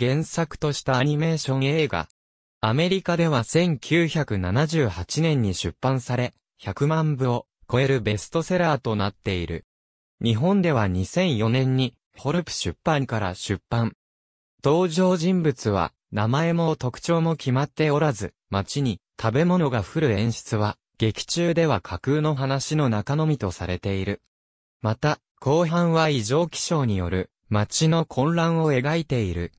原作としたアニメーション映画。アメリカでは1978年に出版され、100万部を超えるベストセラーとなっている。日本では2004年に、ホルプ出版から出版。登場人物は、名前も特徴も決まっておらず、街に食べ物が降る演出は、劇中では架空の話の中のみとされている。また、後半は異常気象による、街の混乱を描いている。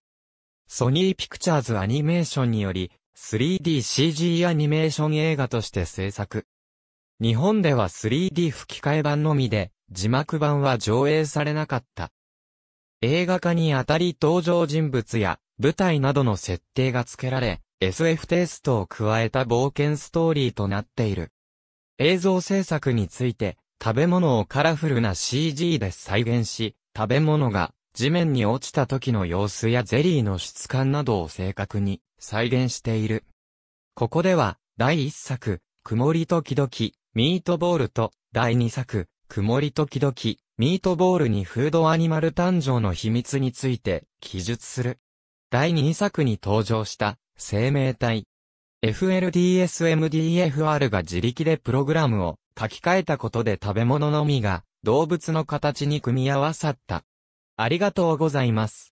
ソニーピクチャーズアニメーションにより、3DCG アニメーション映画として制作。日本では 3D 吹き替え版のみで、字幕版は上映されなかった。映画化にあたり登場人物や舞台などの設定が付けられ、SF テイストを加えた冒険ストーリーとなっている。映像制作について、食べ物をカラフルな CG で再現し、食べ物が地面に落ちた時の様子やゼリーの質感などを正確に再現している。ここでは、第1作、曇り時々、ミートボールと、第2作、曇り時々、ミートボールにフードアニマル誕生の秘密について記述する。第2作に登場した生命体。FLDSMDFR が自力でプログラムを書き換えたことで食べ物のみが動物の形に組み合わさったありがとうございます。